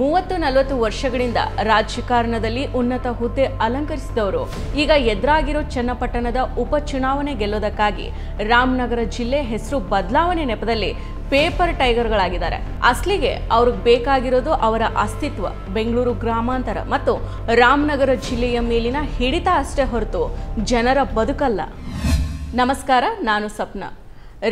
ಮೂವತ್ತು ನಲವತ್ತು ವರ್ಷಗಳಿಂದ ರಾಜಕಾರಣದಲ್ಲಿ ಉನ್ನತ ಹುದ್ದೆ ಅಲಂಕರಿಸಿದವರು ಈಗ ಎದುರಾಗಿರೋ ಚನ್ನಪಟ್ಟಣದ ಉಪಚುನಾವಣೆ ಗೆಲ್ಲೋದಕ್ಕಾಗಿ ರಾಮನಗರ ಜಿಲ್ಲೆ ಹೆಸರು ಬದಲಾವಣೆ ನೆಪದಲ್ಲಿ ಪೇಪರ್ ಟೈಗರ್ಗಳಾಗಿದ್ದಾರೆ ಅಸಲಿಗೆ ಅವ್ರಿಗೆ ಬೇಕಾಗಿರೋದು ಅವರ ಅಸ್ತಿತ್ವ ಬೆಂಗಳೂರು ಗ್ರಾಮಾಂತರ ಮತ್ತು ರಾಮನಗರ ಜಿಲ್ಲೆಯ ಮೇಲಿನ ಹಿಡಿತ ಅಷ್ಟೇ ಹೊರತು ಜನರ ಬದುಕಲ್ಲ ನಮಸ್ಕಾರ ನಾನು ಸಪ್ನಾ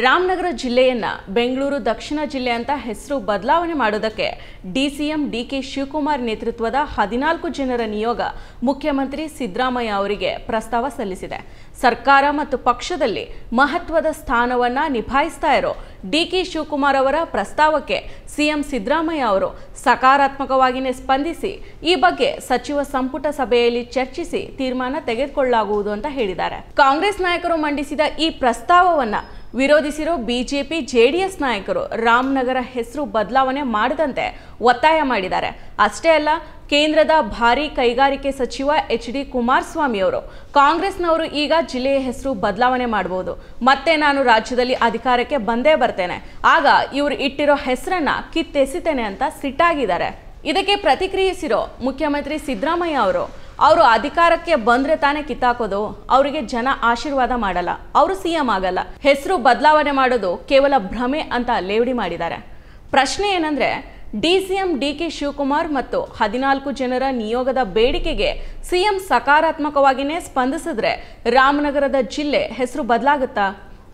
ರಾಮನಗರ ಜಿಲ್ಲೆಯನ್ನ ಬೆಂಗಳೂರು ದಕ್ಷಿಣ ಜಿಲ್ಲೆ ಅಂತ ಹೆಸರು ಬದಲಾವಣೆ ಮಾಡೋದಕ್ಕೆ ಡಿಸಿಎಂ ಡಿಕೆ ಶಿವಕುಮಾರ್ ನೇತೃತ್ವದ ಹದಿನಾಲ್ಕು ಜನರ ನಿಯೋಗ ಮುಖ್ಯಮಂತ್ರಿ ಸಿದ್ದರಾಮಯ್ಯ ಅವರಿಗೆ ಪ್ರಸ್ತಾವ ಸಲ್ಲಿಸಿದೆ ಸರ್ಕಾರ ಮತ್ತು ಪಕ್ಷದಲ್ಲಿ ಮಹತ್ವದ ಸ್ಥಾನವನ್ನ ನಿಭಾಯಿಸ್ತಾ ಇರೋ ಡಿಕೆ ಶಿವಕುಮಾರ್ ಅವರ ಪ್ರಸ್ತಾವಕ್ಕೆ ಸಿಎಂ ಸಿದ್ದರಾಮಯ್ಯ ಅವರು ಸಕಾರಾತ್ಮಕವಾಗಿಯೇ ಸ್ಪಂದಿಸಿ ಈ ಬಗ್ಗೆ ಸಚಿವ ಸಂಪುಟ ಸಭೆಯಲ್ಲಿ ಚರ್ಚಿಸಿ ತೀರ್ಮಾನ ತೆಗೆದುಕೊಳ್ಳಲಾಗುವುದು ಅಂತ ಹೇಳಿದ್ದಾರೆ ಕಾಂಗ್ರೆಸ್ ನಾಯಕರು ಮಂಡಿಸಿದ ಈ ಪ್ರಸ್ತಾವವನ್ನು ವಿರೋಧಿಸಿರೋ ಬಿಜೆಪಿ ಜೆಡಿಎಸ್ ನಾಯಕರು ರಾಮನಗರ ಹೆಸರು ಬದಲಾವಣೆ ಮಾಡದಂತೆ ಒತ್ತಾಯ ಮಾಡಿದ್ದಾರೆ ಅಷ್ಟೇ ಅಲ್ಲ ಕೇಂದ್ರದ ಭಾರಿ ಕೈಗಾರಿಕೆ ಸಚಿವ ಎಚ್ ಡಿ ಕುಮಾರಸ್ವಾಮಿ ಅವರು ಕಾಂಗ್ರೆಸ್ನವರು ಈಗ ಜಿಲ್ಲೆಯ ಹೆಸರು ಬದಲಾವಣೆ ಮಾಡಬಹುದು ಮತ್ತೆ ನಾನು ರಾಜ್ಯದಲ್ಲಿ ಅಧಿಕಾರಕ್ಕೆ ಬಂದೇ ಬರ್ತೇನೆ ಆಗ ಇವರು ಇಟ್ಟಿರೋ ಹೆಸರನ್ನ ಕಿತ್ತೆಸಿತೇನೆ ಅಂತ ಸಿಟ್ಟಾಗಿದ್ದಾರೆ ಇದಕ್ಕೆ ಪ್ರತಿಕ್ರಿಯಿಸಿರೋ ಮುಖ್ಯಮಂತ್ರಿ ಸಿದ್ದರಾಮಯ್ಯ ಅವರು ಅವರು ಅಧಿಕಾರಕ್ಕೆ ಬಂದ್ರೆ ತಾನೇ ಕಿತ್ತಾಕೋದು ಅವರಿಗೆ ಜನ ಆಶೀರ್ವಾದ ಮಾಡಲ್ಲ ಅವರು ಸಿಎಂ ಆಗಲ್ಲ ಹೆಸರು ಬದಲಾವಣೆ ಮಾಡೋದು ಕೇವಲ ಭ್ರಮೆ ಅಂತ ಲೇವಡಿ ಮಾಡಿದ್ದಾರೆ ಪ್ರಶ್ನೆ ಏನಂದ್ರೆ D M D K Shivakumar ಮತ್ತು ಹದಿನಾಲ್ಕು ಜನರ ನಿಯೋಗದ ಬೇಡಿಕೆಗೆ ಸಿಎಂ ಸಕಾರಾತ್ಮಕವಾಗಿಯೇ ಸ್ಪಂದಿಸಿದ್ರೆ ರಾಮನಗರದ ಜಿಲ್ಲೆ ಹೆಸರು ಬದಲಾಗುತ್ತಾ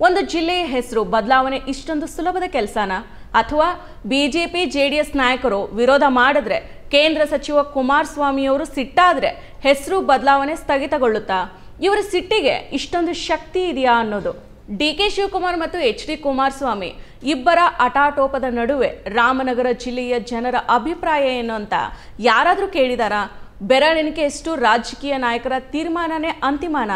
ಒಂದು ಜಿಲ್ಲೆಯ ಹೆಸರು ಬದಲಾವಣೆ ಇಷ್ಟೊಂದು ಸುಲಭದ ಕೆಲಸನಾ ಅಥವಾ ಬಿಜೆಪಿ ಎಸ್ ನಾಯಕರು ವಿರೋಧ ಮಾಡಿದ್ರೆ ಕೇಂದ್ರ ಸಚಿವ ಕುಮಾರಸ್ವಾಮಿಯವರು ಸಿಟ್ಟಾದರೆ ಹೆಸರು ಬದಲಾವಣೆ ಸ್ಥಗಿತಗೊಳ್ಳುತ್ತಾ ಇವರ ಸಿಟ್ಟಿಗೆ ಇಷ್ಟೊಂದು ಶಕ್ತಿ ಇದೆಯಾ ಅನ್ನೋದು ಡಿ ಕೆ ಶಿವಕುಮಾರ್ ಮತ್ತು ಎಚ್ ಡಿ ಕುಮಾರಸ್ವಾಮಿ ಇಬ್ಬರ ಹಠಾಟೋಪದ ನಡುವೆ ರಾಮನಗರ ಜಿಲ್ಲೆಯ ಜನರ ಅಭಿಪ್ರಾಯ ಏನು ಅಂತ ಯಾರಾದರೂ ಕೇಳಿದಾರಾ ಎಷ್ಟು ರಾಜಕೀಯ ನಾಯಕರ ತೀರ್ಮಾನನೇ ಅಂತಿಮಾನ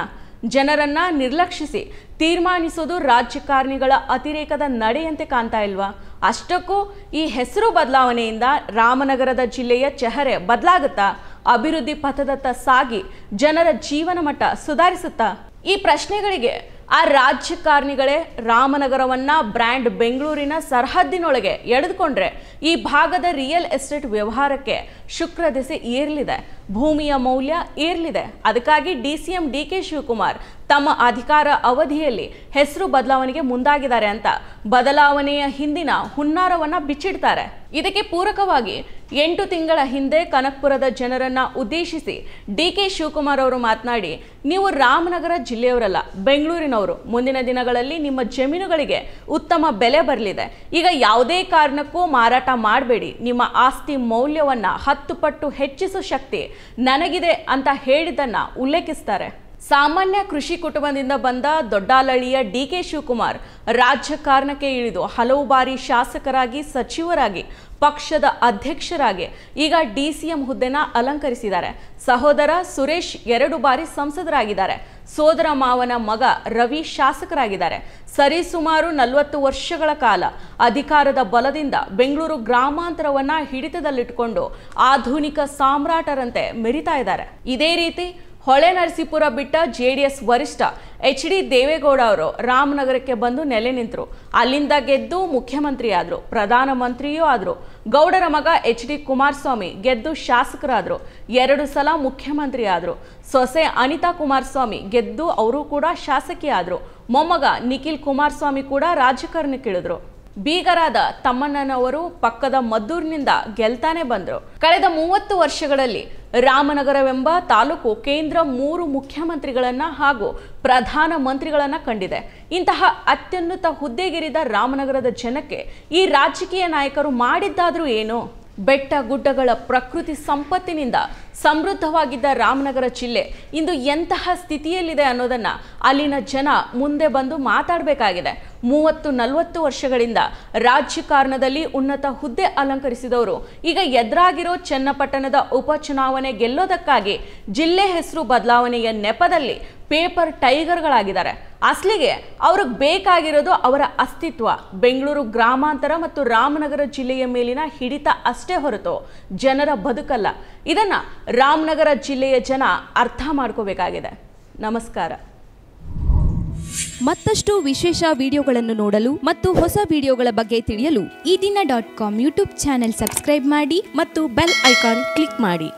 ಜನರನ್ನ ನಿರ್ಲಕ್ಷಿಸಿ ತೀರ್ಮಾನಿಸೋದು ರಾಜಕಾರಣಿಗಳ ಅತಿರೇಕದ ನಡೆಯಂತೆ ಕಾಣ್ತಾ ಇಲ್ವಾ ಅಷ್ಟಕ್ಕೂ ಈ ಹೆಸರು ಬದಲಾವಣೆಯಿಂದ ರಾಮನಗರದ ಜಿಲ್ಲೆಯ ಚೆಹರೆ ಬದಲಾಗುತ್ತಾ ಅಭಿವೃದ್ಧಿ ಪಥದತ್ತ ಸಾಗಿ ಜನರ ಜೀವನ ಮಟ್ಟ ಸುಧಾರಿಸುತ್ತಾ ಈ ಪ್ರಶ್ನೆಗಳಿಗೆ ಆ ರಾಜಕಾರಣಿಗಳೇ ರಾಮನಗರವನ್ನ ಬ್ರ್ಯಾಂಡ್ ಬೆಂಗಳೂರಿನ ಸರಹದ್ದಿನೊಳಗೆ ಎಳೆದುಕೊಂಡ್ರೆ ಈ ಭಾಗದ ರಿಯಲ್ ಎಸ್ಟೇಟ್ ವ್ಯವಹಾರಕ್ಕೆ ಶುಕ್ರ ದೆಸೆ ಏರ್ಲಿದೆ ಭೂಮಿಯ ಮೌಲ್ಯ ಏರ್ಲಿದೆ ಅದಕ್ಕಾಗಿ D C M D K Shivakumar ತಮ್ಮ ಅಧಿಕಾರ ಅವಧಿಯಲ್ಲಿ ಹೆಸರು ಬದಲಾವಣೆಗೆ ಮುಂದಾಗಿದ್ದಾರೆ ಅಂತ ಬದಲಾವಣೆಯ ಹಿಂದಿನ ಹುನ್ನಾರವನ್ನ ಬಿಚ್ಚಿಡ್ತಾರೆ ಇದಕ್ಕೆ ಪೂರಕವಾಗಿ ಎಂಟು ತಿಂಗಳ ಹಿಂದೆ ಕನಕ್ಪುರದ ಜನರನ್ನ ಉದ್ದೇಶಿಸಿ ಡಿ ಕೆ ಶಿವಕುಮಾರ್ ಅವರು ಮಾತನಾಡಿ ನೀವು ರಾಮನಗರ ಜಿಲ್ಲೆಯವರಲ್ಲ ಬೆಂಗಳೂರಿನವರು ಮುಂದಿನ ದಿನಗಳಲ್ಲಿ ನಿಮ್ಮ ಜಮೀನುಗಳಿಗೆ ಉತ್ತಮ ಬೆಲೆ ಬರಲಿದೆ ಈಗ ಯಾವುದೇ ಕಾರಣಕ್ಕೂ ಮಾರಾಟ ಮಾಡಬೇಡಿ ನಿಮ್ಮ ಆಸ್ತಿ ಮೌಲ್ಯವನ್ನ ಹತ್ತು ಹತ್ತು ಪಟ್ಟು ಹೆಚ್ಚಿಸುವ ಶಕ್ತಿ ನನಗಿದೆ ಅಂತ ಹೇಳಿದ್ದನ್ನು ಉಲ್ಲೇಖಿಸ್ತಾರೆ ಸಾಮಾನ್ಯ ಕೃಷಿ ಕುಟುಂಬದಿಂದ ಬಂದ ದೊಡ್ಡಾಲಳಿಯ ಡಿ ಕೆ ಶಿವಕುಮಾರ್ ರಾಜಕಾರಣಕ್ಕೆ ಇಳಿದು ಹಲವು ಬಾರಿ ಶಾಸಕರಾಗಿ ಸಚಿವರಾಗಿ ಪಕ್ಷದ ಅಧ್ಯಕ್ಷರಾಗಿ ಈಗ ಡಿ ಸಿ ಎಂ ಹುದ್ದೆನ ಅಲಂಕರಿಸಿದ್ದಾರೆ ಸಹೋದರ ಸುರೇಶ್ ಎರಡು ಬಾರಿ ಸಂಸದರಾಗಿದ್ದಾರೆ ಸೋದರ ಮಾವನ ಮಗ ರವಿ ಶಾಸಕರಾಗಿದ್ದಾರೆ ಸರಿಸುಮಾರು ನಲವತ್ತು ವರ್ಷಗಳ ಕಾಲ ಅಧಿಕಾರದ ಬಲದಿಂದ ಬೆಂಗಳೂರು ಗ್ರಾಮಾಂತರವನ್ನ ಹಿಡಿತದಲ್ಲಿಟ್ಟುಕೊಂಡು ಆಧುನಿಕ ಸಾಮ್ರಾಟರಂತೆ ಮೆರಿತಾ ಇದ್ದಾರೆ ಇದೇ ರೀತಿ ಹೊಳೆ ನರಸೀಪುರ ಬಿಟ್ಟ ಎಸ್ ವರಿಷ್ಠ ಎಚ್ ಡಿ ದೇವೇಗೌಡ ಅವರು ರಾಮನಗರಕ್ಕೆ ಬಂದು ನೆಲೆ ನಿಂತರು ಅಲ್ಲಿಂದ ಗೆದ್ದು ಮುಖ್ಯಮಂತ್ರಿ ಆದರು ಪ್ರಧಾನಮಂತ್ರಿಯೂ ಆದರು ಗೌಡರ ಮಗ ಎಚ್ ಡಿ ಕುಮಾರಸ್ವಾಮಿ ಗೆದ್ದು ಶಾಸಕರಾದರು ಎರಡು ಸಲ ಮುಖ್ಯಮಂತ್ರಿ ಆದರು ಸೊಸೆ ಅನಿತಾ ಕುಮಾರಸ್ವಾಮಿ ಗೆದ್ದು ಅವರು ಕೂಡ ಶಾಸಕಿಯಾದರು ಮೊಮ್ಮಗ ನಿಖಿಲ್ ಕುಮಾರಸ್ವಾಮಿ ಕೂಡ ರಾಜಕಾರಣಕ್ಕಿಳಿದ್ರು ಬೀಗರಾದ ತಮ್ಮಣ್ಣನವರು ಪಕ್ಕದ ಮದ್ದೂರಿನಿಂದ ಗೆಲ್ತಾನೆ ಬಂದರು ಕಳೆದ ಮೂವತ್ತು ವರ್ಷಗಳಲ್ಲಿ ರಾಮನಗರವೆಂಬ ತಾಲೂಕು ಕೇಂದ್ರ ಮೂರು ಮುಖ್ಯಮಂತ್ರಿಗಳನ್ನ ಹಾಗೂ ಪ್ರಧಾನ ಮಂತ್ರಿಗಳನ್ನ ಕಂಡಿದೆ ಇಂತಹ ಅತ್ಯುನ್ನತ ಹುದ್ದೆಗಿರಿದ ರಾಮನಗರದ ಜನಕ್ಕೆ ಈ ರಾಜಕೀಯ ನಾಯಕರು ಮಾಡಿದ್ದಾದ್ರೂ ಏನು ಬೆಟ್ಟ ಗುಡ್ಡಗಳ ಪ್ರಕೃತಿ ಸಂಪತ್ತಿನಿಂದ ಸಮೃದ್ಧವಾಗಿದ್ದ ರಾಮನಗರ ಜಿಲ್ಲೆ ಇಂದು ಎಂತಹ ಸ್ಥಿತಿಯಲ್ಲಿದೆ ಅನ್ನೋದನ್ನು ಅಲ್ಲಿನ ಜನ ಮುಂದೆ ಬಂದು ಮಾತಾಡಬೇಕಾಗಿದೆ ಮೂವತ್ತು ನಲವತ್ತು ವರ್ಷಗಳಿಂದ ರಾಜಕಾರಣದಲ್ಲಿ ಉನ್ನತ ಹುದ್ದೆ ಅಲಂಕರಿಸಿದವರು ಈಗ ಎದುರಾಗಿರೋ ಚನ್ನಪಟ್ಟಣದ ಉಪಚುನಾವಣೆ ಗೆಲ್ಲೋದಕ್ಕಾಗಿ ಜಿಲ್ಲೆ ಹೆಸರು ಬದಲಾವಣೆಯ ನೆಪದಲ್ಲಿ ಪೇಪರ್ ಟೈಗರ್ಗಳಾಗಿದ್ದಾರೆ ಅಸಲಿಗೆ ಅವ್ರಿಗೆ ಬೇಕಾಗಿರೋದು ಅವರ ಅಸ್ತಿತ್ವ ಬೆಂಗಳೂರು ಗ್ರಾಮಾಂತರ ಮತ್ತು ರಾಮನಗರ ಜಿಲ್ಲೆಯ ಮೇಲಿನ ಹಿಡಿತ ಅಷ್ಟೇ ಹೊರತು ಜನರ ಬದುಕಲ್ಲ ಇದನ್ನು ರಾಮನಗರ ಜಿಲ್ಲೆಯ ಜನ ಅರ್ಥ ಮಾಡ್ಕೋಬೇಕಾಗಿದೆ ನಮಸ್ಕಾರ ಮತ್ತಷ್ಟು ವಿಶೇಷ ವಿಡಿಯೋಗಳನ್ನು ನೋಡಲು ಮತ್ತು ಹೊಸ ವಿಡಿಯೋಗಳ ಬಗ್ಗೆ ತಿಳಿಯಲು ಈ ದಿನ dot com YouTube channel subscribe ಮಾಡಿ ಮತ್ತು ಬೆಲ್ ಐಕಾನ್ ಕ್ಲಿಕ್ ಮಾಡಿ